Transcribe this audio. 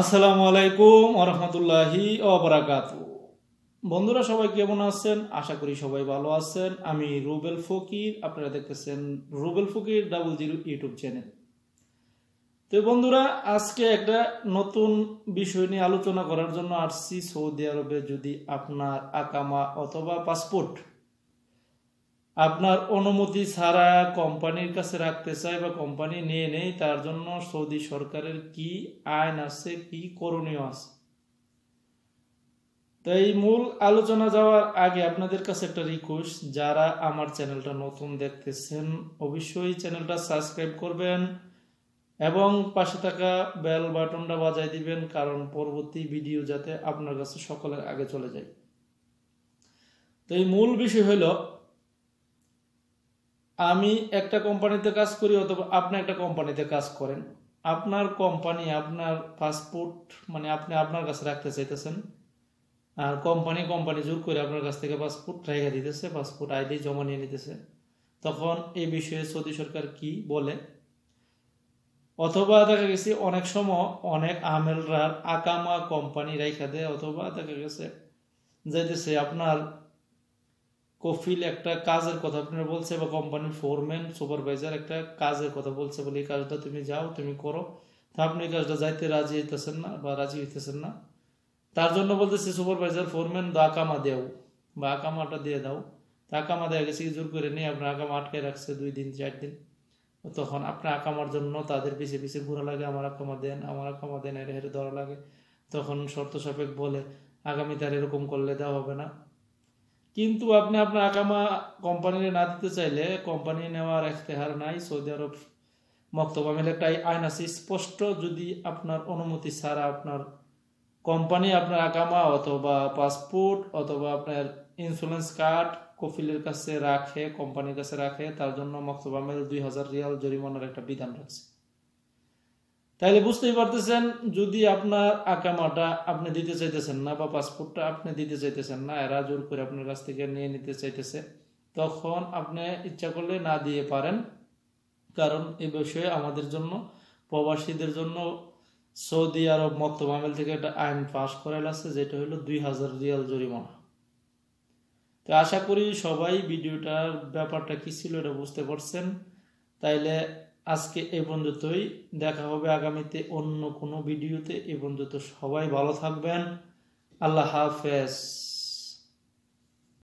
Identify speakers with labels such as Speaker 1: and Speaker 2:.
Speaker 1: আসসালামু আলাইকুম আরহামদুল্লাহি অবরাকাত বন্ধুরা সবাই কেমন আছেন আশা করি সবাই ভালো আছেন আমি রুবেল ফকির আপনারা দেখতেছেন Rubel Fakir double zero YouTube channel তো বন্ধুরা আজকে একটা নতুন বিষয় নিয়ে আলোচনা করার জন্য আসছি সৌদি আরবে যদি আপনার আকামা অথবা পাসপোর্ট আপনার অনুমতি ছাড়া কোম্পানির কাছে রাখতে চায় বা কোম্পানি নিয়ে নেই তার জন্য সৌদি সরকারের কি আইন আছে কি করণীয় আছে তাই মূল আলোচনা যাওয়ার আগে আপনাদের কাছে একটা রিকোয়েস্ট যারা আমার চ্যানেলটা নতুন দেখতেছেন অবশ্যই চ্যানেলটা সাবস্ক্রাইব করবেন এবং পাশে থাকা বেল বাটনটা বাজায় দিবেন কারণ পরবর্তী ভিডিও যাতে আপনার কাছে সকলের আগে চলে যায় তো এই মূল বিষয় হলো আমি একটা কোম্পানিতে কাজ করি অথবা আপনি একটা কোম্পানিতে কাজ করেন আপনার কোম্পানি আপনার পাসপোর্ট মানে আপনি আপনার কাছে রাখতে চাইতেছেন আর কোম্পানি কোম্পানি জোর করে আপনার কাছ থেকে পাসপোর্ট রেখে দিতেছে পাসপোর্ট আইডি জমা নিয়ে নিতেছে তখন এই বিষয়ে সৌদি সরকার কি বলে অথবা দেখা গেছে অনেক সময় অনেক আমেলরা আকামা কোম্পানি রাইখা দেয় অথবা দেখা গেছে যাইতেছে আপনার কফিল একটা কাজের কথা আপনারা বলছে বা কোম্পানির ফোরম্যান সুপারভাইজার একটা কাজের কথা বলছে বলে এই কাজটা তুমি যাও তুমি করো তা আপনি এই কাজটা যাইতে রাজি হইতেছেন না বা রাজি হইতেছেন না তার জন্য বলতেছে সুপারভাইজার ফোরম্যান দা কামা দেও বা আকামাটা দিয়ে দাও তা আকামা দেওয়া গেছে জোর করে নিয়ে আপনার আকামা আটকে রাখছে দুই দিন চার দিন তখন আপনার আকামার জন্য তাদের পিছিয়ে পিছিয়ে ঘোরা লাগে আমার আকামা দেন আমার আকামা দেন এর হেরে ধরা লাগে তখন শর্ত সাপেক্ষ বলে আগামী তার এরকম করলে দেওয়া হবে না কিন্তু আপনি আপনার আকামা কোম্পানিরে না দিতে চাইলে কোম্পানি নেওয়ার এখতেহার নাই সৌদি আরব মক্তবা মিলে একটা আইন আছে স্পষ্ট যদি আপনার অনুমতি ছাড়া আপনার কোম্পানি আপনার আকামা অথবা পাসপোর্ট অথবা আপনার ইন্স্যুরেন্স কার্ড কফিলের কাছে রাখে কোম্পানির কাছে রাখে তার জন্য মক্তবা মিল দুই হাজার রিয়াল জরিমানার একটা বিধান রাখছে তাহলে বুঝতেই পারতেছেন যদি আপনার আকামাটা আপনি দিতে চাইতেছেন না বা পাসপোর্টটা আপনি দিতে চাইতেছেন না এরা জোর করে আপনার কাছ থেকে নিয়ে নিতে চাইতেছে তখন আপনি ইচ্ছা করলে না দিয়ে পারেন কারণ এ বিষয়ে আমাদের জন্য প্রবাসীদের জন্য সৌদি আরব মত্ত থেকে একটা আইন পাশ করাইল আছে যেটা হলো দুই হাজার রিয়াল জরিমানা তো আশা করি সবাই ভিডিওটার ব্যাপারটা কি ছিল এটা বুঝতে পারছেন তাইলে আজকে এই বন্ধুতই দেখা হবে আগামীতে অন্য কোনো ভিডিওতে এই বন্ধুত সবাই ভালো থাকবেন আল্লাহ হাফেজ